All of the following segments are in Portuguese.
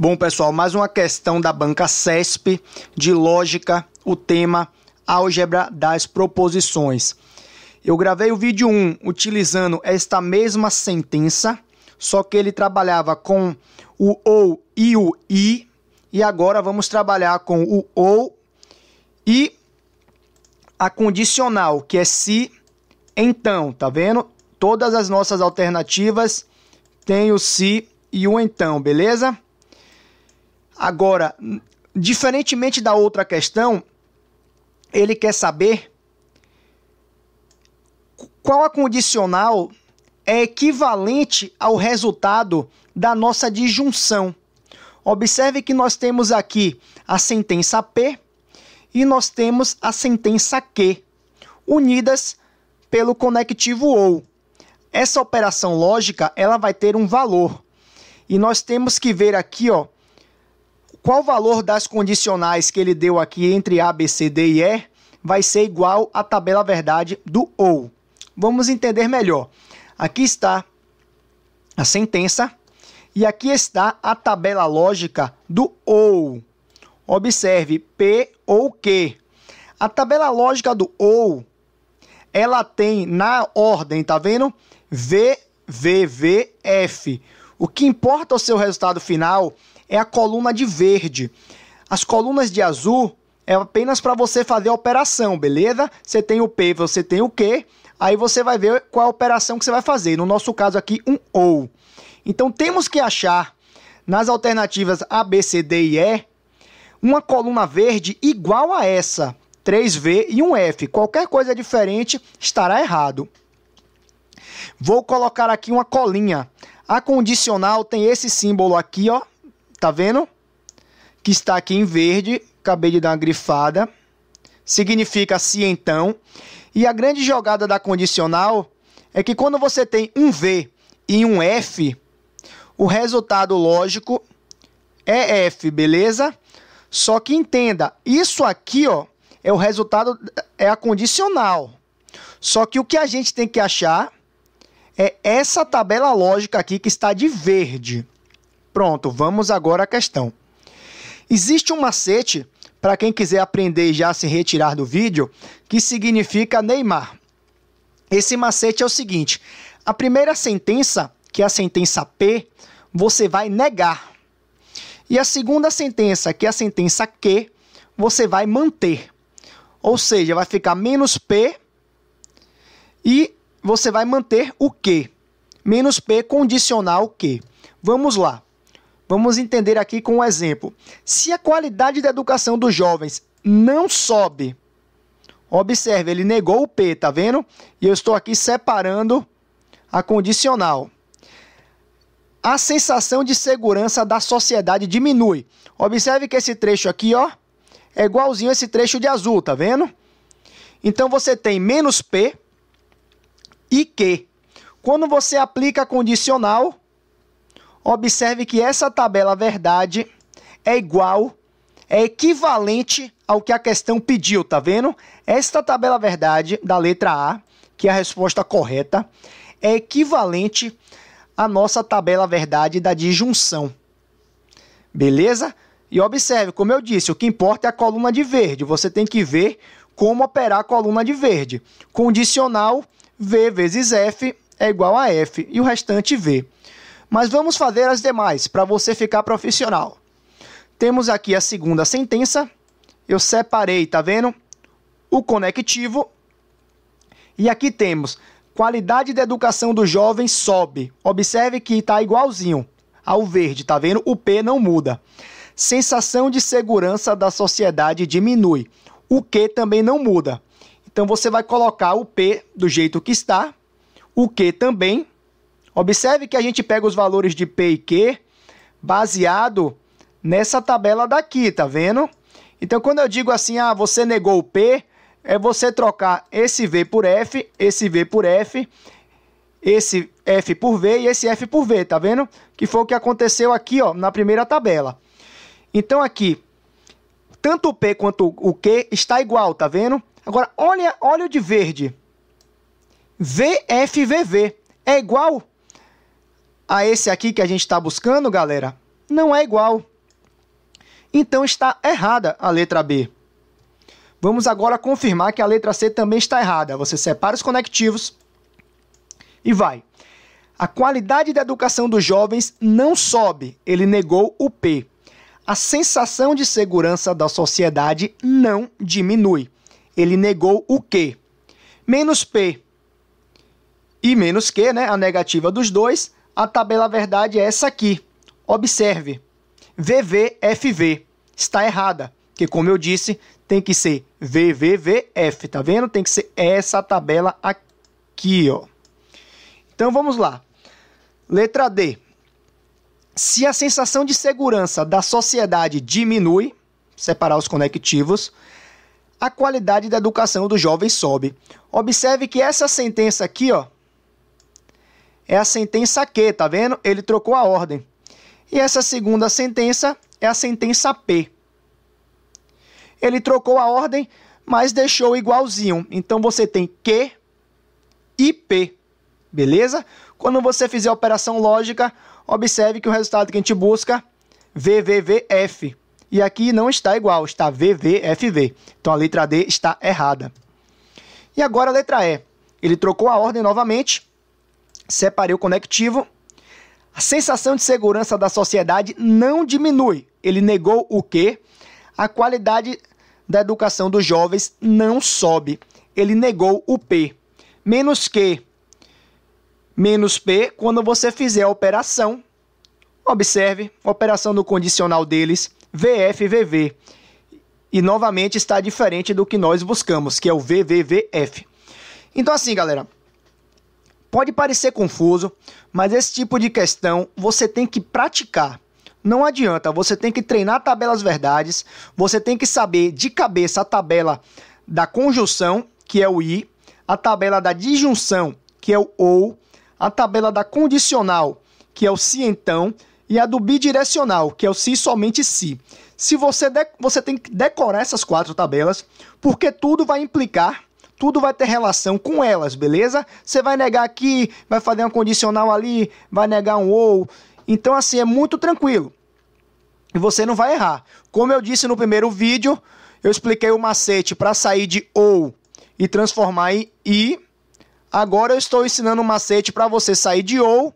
Bom, pessoal, mais uma questão da banca CESP de lógica, o tema álgebra das proposições. Eu gravei o vídeo 1 utilizando esta mesma sentença, só que ele trabalhava com o ou e o i, e agora vamos trabalhar com o ou e a condicional, que é se, então, tá vendo? Todas as nossas alternativas têm o se e o então, beleza? Agora, diferentemente da outra questão, ele quer saber qual a condicional é equivalente ao resultado da nossa disjunção. Observe que nós temos aqui a sentença P e nós temos a sentença Q, unidas pelo conectivo OU. Essa operação lógica, ela vai ter um valor. E nós temos que ver aqui, ó, qual valor das condicionais que ele deu aqui entre A, B, C, D e E vai ser igual à tabela verdade do OU. Vamos entender melhor. Aqui está a sentença e aqui está a tabela lógica do OU. Observe P ou Q. A tabela lógica do OU, ela tem na ordem, tá vendo? V, V, V, F. O que importa o seu resultado final é a coluna de verde. As colunas de azul é apenas para você fazer a operação, beleza? Você tem o P, você tem o Q, aí você vai ver qual a operação que você vai fazer. No nosso caso aqui, um OU. Então temos que achar nas alternativas A, B, C, D e E uma coluna verde igual a essa, 3V e um F. Qualquer coisa diferente estará errado. Vou colocar aqui uma colinha. A condicional tem esse símbolo aqui, ó, Tá vendo? Que está aqui em verde. Acabei de dar uma grifada. Significa se então. E a grande jogada da condicional é que quando você tem um V e um F, o resultado lógico é F, beleza? Só que entenda, isso aqui ó, é o resultado, é a condicional. Só que o que a gente tem que achar é essa tabela lógica aqui que está de verde. Pronto, vamos agora à questão. Existe um macete para quem quiser aprender e já se retirar do vídeo, que significa Neymar. Esse macete é o seguinte: a primeira sentença, que é a sentença P, você vai negar. E a segunda sentença, que é a sentença Q, você vai manter. Ou seja, vai ficar menos P e você vai manter o Q. Menos P condicional Q. Vamos lá. Vamos entender aqui com um exemplo. Se a qualidade da educação dos jovens não sobe, observe, ele negou o P, tá vendo? E eu estou aqui separando a condicional. A sensação de segurança da sociedade diminui. Observe que esse trecho aqui, ó, é igualzinho esse trecho de azul, tá vendo? Então você tem menos P e Q. Quando você aplica a condicional, Observe que essa tabela verdade é igual, é equivalente ao que a questão pediu, tá vendo? Esta tabela verdade da letra A, que é a resposta correta, é equivalente à nossa tabela verdade da disjunção. Beleza? E observe, como eu disse, o que importa é a coluna de verde. Você tem que ver como operar a coluna de verde. Condicional V vezes F é igual a F e o restante V. Mas vamos fazer as demais para você ficar profissional. Temos aqui a segunda sentença. Eu separei, tá vendo? O conectivo. E aqui temos qualidade da educação do jovem sobe. Observe que está igualzinho ao verde, tá vendo? O P não muda. Sensação de segurança da sociedade diminui. O Q também não muda. Então você vai colocar o P do jeito que está, o Q também Observe que a gente pega os valores de P e Q baseado nessa tabela daqui, tá vendo? Então, quando eu digo assim, ah, você negou o P, é você trocar esse V por F, esse V por F, esse F por V e esse F por V, tá vendo? Que foi o que aconteceu aqui, ó, na primeira tabela. Então, aqui, tanto o P quanto o Q está igual, tá vendo? Agora, olha, olha o de verde. VFVV é igual a esse aqui que a gente está buscando, galera, não é igual. Então está errada a letra B. Vamos agora confirmar que a letra C também está errada. Você separa os conectivos e vai. A qualidade da educação dos jovens não sobe, ele negou o P. A sensação de segurança da sociedade não diminui, ele negou o Q. Menos P e menos Q, né, a negativa dos dois, a tabela verdade é essa aqui. Observe. VVFV está errada, que como eu disse, tem que ser VVVF, tá vendo? Tem que ser essa tabela aqui, ó. Então vamos lá. Letra D. Se a sensação de segurança da sociedade diminui, separar os conectivos, a qualidade da educação do jovem sobe. Observe que essa sentença aqui, ó, é a sentença Q, tá vendo? Ele trocou a ordem. E essa segunda sentença é a sentença P. Ele trocou a ordem, mas deixou igualzinho. Então você tem Q e P, beleza? Quando você fizer a operação lógica, observe que o resultado que a gente busca VVVF. E aqui não está igual, está VVFV. Então a letra D está errada. E agora a letra E. Ele trocou a ordem novamente, Separei o conectivo. A sensação de segurança da sociedade não diminui. Ele negou o quê? A qualidade da educação dos jovens não sobe. Ele negou o P. Menos que menos P quando você fizer a operação. Observe, a operação do condicional deles, VFVV. E novamente está diferente do que nós buscamos, que é o VVVF. Então assim, galera, Pode parecer confuso, mas esse tipo de questão você tem que praticar. Não adianta, você tem que treinar tabelas verdades, você tem que saber de cabeça a tabela da conjunção, que é o i, a tabela da disjunção, que é o ou, a tabela da condicional, que é o se então, e a do bidirecional, que é o se somente se. Se você, você tem que decorar essas quatro tabelas, porque tudo vai implicar tudo vai ter relação com elas, beleza? Você vai negar aqui, vai fazer um condicional ali, vai negar um ou. Então, assim, é muito tranquilo. E você não vai errar. Como eu disse no primeiro vídeo, eu expliquei o macete para sair de ou e transformar em i. Agora eu estou ensinando o um macete para você sair de ou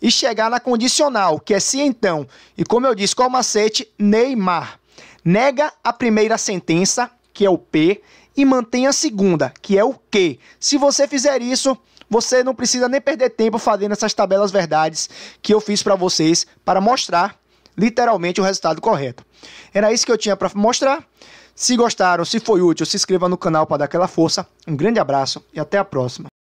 e chegar na condicional, que é se então. E como eu disse, qual macete? Neymar. Nega a primeira sentença, que é o P, e mantém a segunda, que é o Q. Se você fizer isso, você não precisa nem perder tempo fazendo essas tabelas verdades que eu fiz para vocês para mostrar literalmente o resultado correto. Era isso que eu tinha para mostrar. Se gostaram, se foi útil, se inscreva no canal para dar aquela força. Um grande abraço e até a próxima.